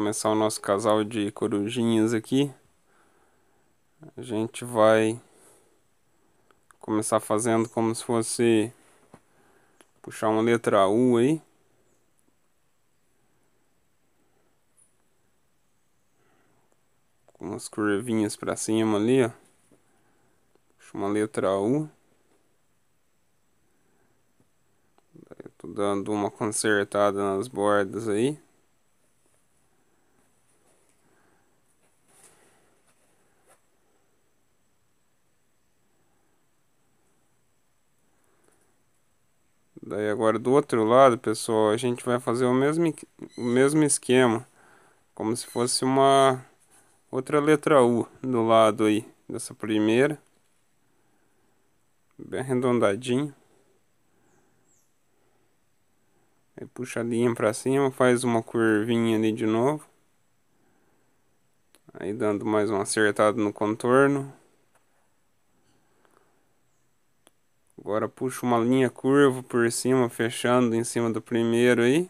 começar o nosso casal de corujinhas aqui. A gente vai começar fazendo como se fosse puxar uma letra U aí. Com umas curvinhas para cima ali, ó. Puxa uma letra U. Daí eu tô dando uma consertada nas bordas aí. Daí agora do outro lado, pessoal, a gente vai fazer o mesmo, o mesmo esquema. Como se fosse uma outra letra U do lado aí dessa primeira. Bem arredondadinho. Aí linha pra cima, faz uma curvinha ali de novo. Aí dando mais um acertado no contorno. Agora puxa uma linha curva por cima, fechando em cima do primeiro aí.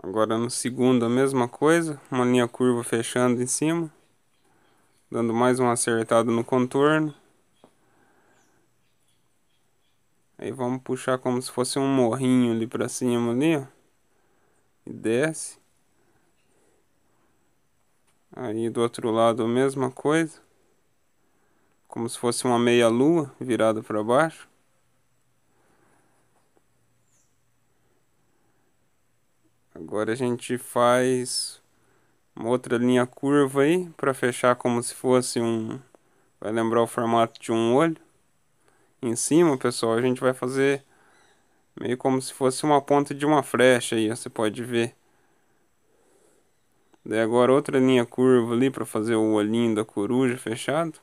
Agora no segundo a mesma coisa, uma linha curva fechando em cima. Dando mais um acertado no contorno. Aí vamos puxar como se fosse um morrinho ali pra cima ali, ó. E desce. Aí do outro lado a mesma coisa como se fosse uma meia-lua virada para baixo. Agora a gente faz uma outra linha curva aí para fechar como se fosse um vai lembrar o formato de um olho. Em cima, pessoal, a gente vai fazer meio como se fosse uma ponta de uma flecha aí, você pode ver. Daí agora outra linha curva ali para fazer o olhinho da coruja fechado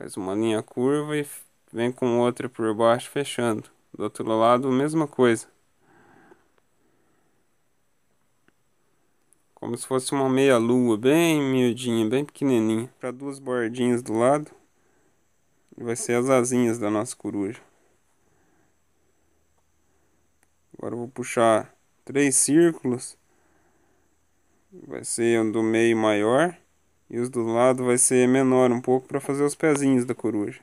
faz uma linha curva e vem com outra por baixo fechando. Do outro lado, a mesma coisa. Como se fosse uma meia lua, bem miudinha, bem pequenininha. Para duas bordinhas do lado, vai ser as asinhas da nossa coruja. Agora vou puxar três círculos. Vai ser um do meio maior. E os do lado vai ser menor um pouco para fazer os pezinhos da coruja.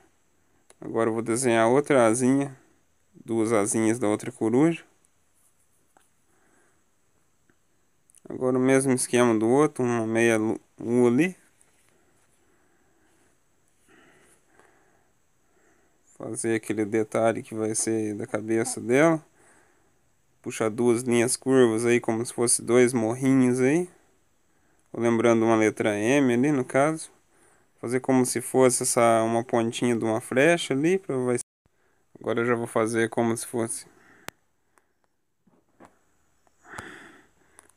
Agora eu vou desenhar outra asinha, duas asinhas da outra coruja. Agora o mesmo esquema do outro, uma meia lua ali. Fazer aquele detalhe que vai ser da cabeça dela. Puxar duas linhas curvas aí, como se fosse dois morrinhos aí lembrando uma letra M ali no caso. Fazer como se fosse essa uma pontinha de uma flecha ali, para vai Agora eu já vou fazer como se fosse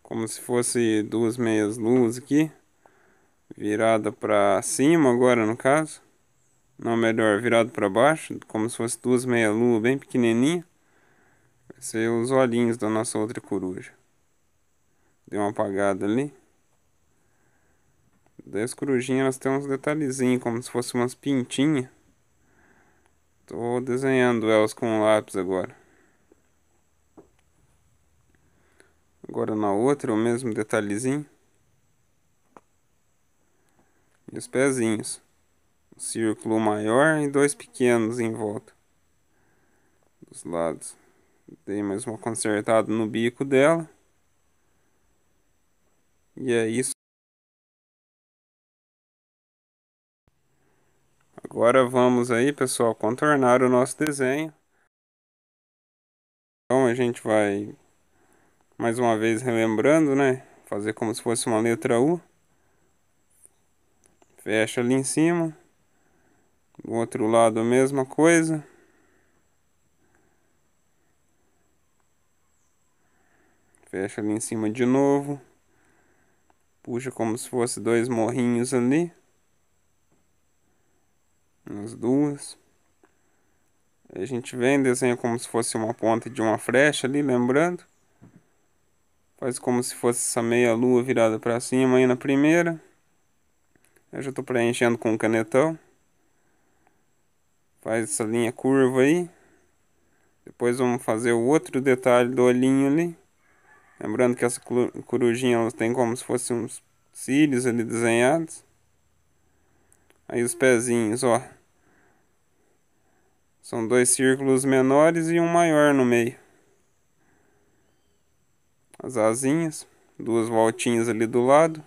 como se fosse duas meias luz aqui, virada para cima agora no caso. Não, melhor, virado para baixo, como se fosse duas meias lua bem pequenininha. Vai ser os olhinhos da nossa outra coruja. Deu uma apagada ali. Das corujinhas elas têm uns detalhezinhos, como se fossem umas pintinhas. Tô desenhando elas com um lápis agora. Agora na outra o mesmo detalhezinho. E os pezinhos. Um círculo maior e dois pequenos em volta. Dos lados. Dei mais uma consertada no bico dela. E é isso. Agora vamos aí, pessoal, contornar o nosso desenho. Então a gente vai, mais uma vez relembrando, né? Fazer como se fosse uma letra U. Fecha ali em cima. Do outro lado a mesma coisa. Fecha ali em cima de novo. Puxa como se fosse dois morrinhos ali nas duas. A gente vem, desenha como se fosse uma ponta de uma flecha ali, lembrando. Faz como se fosse essa meia lua virada para cima aí na primeira. Eu já estou preenchendo com o um canetão. Faz essa linha curva aí. Depois vamos fazer o outro detalhe do olhinho ali. Lembrando que essa corujinha ela tem como se fossem uns cílios ali desenhados. Aí os pezinhos, ó. São dois círculos menores e um maior no meio. As asinhas, duas voltinhas ali do lado.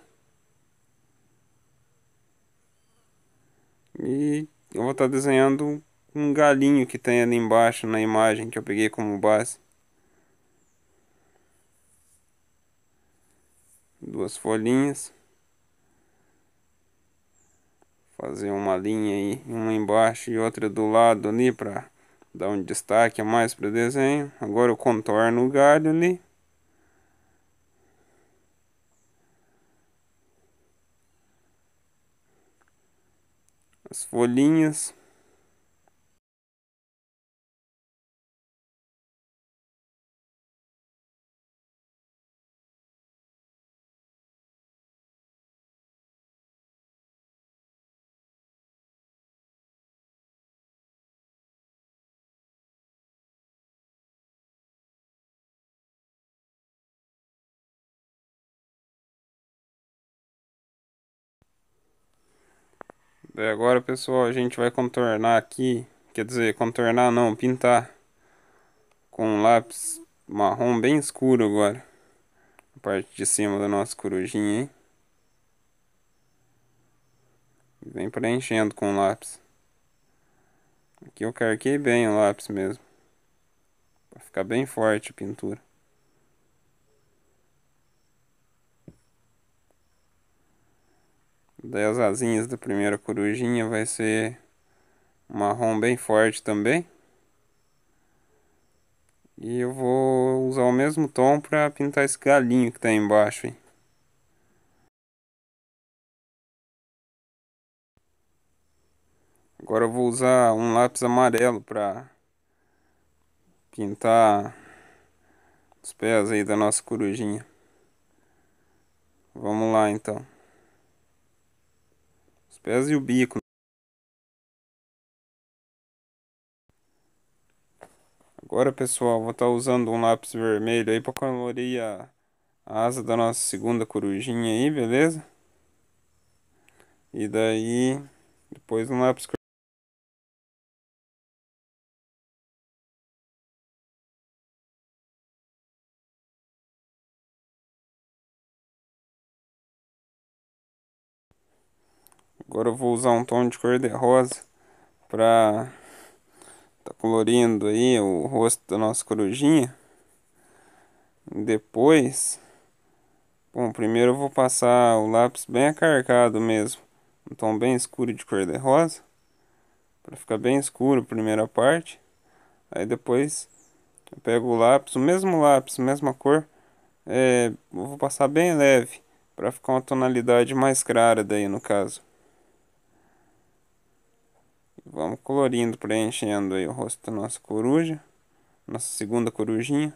E eu vou estar tá desenhando um galinho que tem ali embaixo na imagem que eu peguei como base. Duas folhinhas. fazer uma linha aí, uma embaixo e outra do lado ali para dar um destaque a mais para o desenho. Agora eu contorno o galho ali. As folhinhas. Daí agora, pessoal, a gente vai contornar aqui, quer dizer, contornar não, pintar com um lápis marrom bem escuro agora. A parte de cima da nossa corujinha, hein? Vem preenchendo com o lápis. Aqui eu carquei bem o lápis mesmo. Pra ficar bem forte a pintura. das as asinhas da primeira corujinha vai ser marrom bem forte também. E eu vou usar o mesmo tom para pintar esse galinho que está embaixo. Hein? Agora eu vou usar um lápis amarelo para pintar os pés aí da nossa corujinha. Vamos lá então. Os pés e o bico. Agora, pessoal, vou estar tá usando um lápis vermelho aí para colorir a, a asa da nossa segunda corujinha aí, beleza? E daí, depois um lápis Agora eu vou usar um tom de cor de rosa para tá colorindo aí o rosto da nossa corujinha. Depois, bom, primeiro eu vou passar o lápis bem acarcado mesmo, um tom bem escuro de cor de rosa, para ficar bem escuro a primeira parte. Aí depois eu pego o lápis, o mesmo lápis, mesma cor, é, vou passar bem leve, para ficar uma tonalidade mais clara daí no caso. Vamos colorindo, preenchendo aí o rosto da nossa coruja. Nossa segunda corujinha.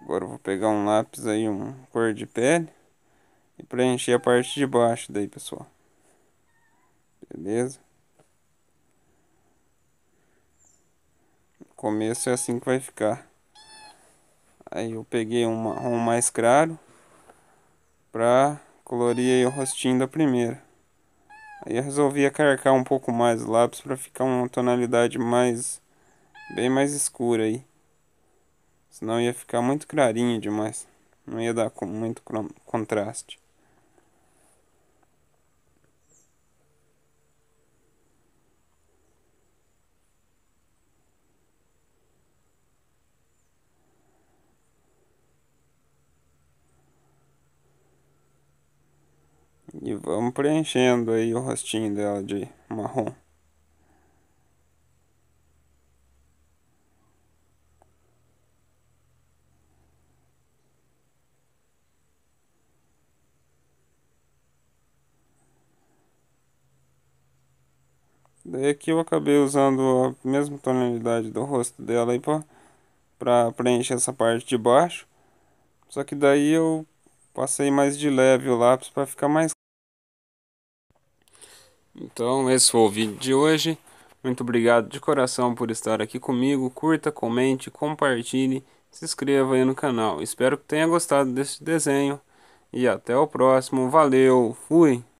Agora eu vou pegar um lápis aí, um cor de pele. E preencher a parte de baixo daí, pessoal. Beleza? começo é assim que vai ficar. Aí eu peguei um marrom mais claro pra colorir o rostinho da primeira. Aí eu resolvi acarcar um pouco mais o lápis pra ficar uma tonalidade mais, bem mais escura aí. Senão ia ficar muito clarinho demais, não ia dar muito contraste. vamos preenchendo aí o rostinho dela de marrom. Daí aqui eu acabei usando a mesma tonalidade do rosto dela aí para preencher essa parte de baixo. Só que daí eu passei mais de leve o lápis para ficar mais então, esse foi o vídeo de hoje. Muito obrigado de coração por estar aqui comigo. Curta, comente, compartilhe, se inscreva aí no canal. Espero que tenha gostado deste desenho. E até o próximo. Valeu, fui!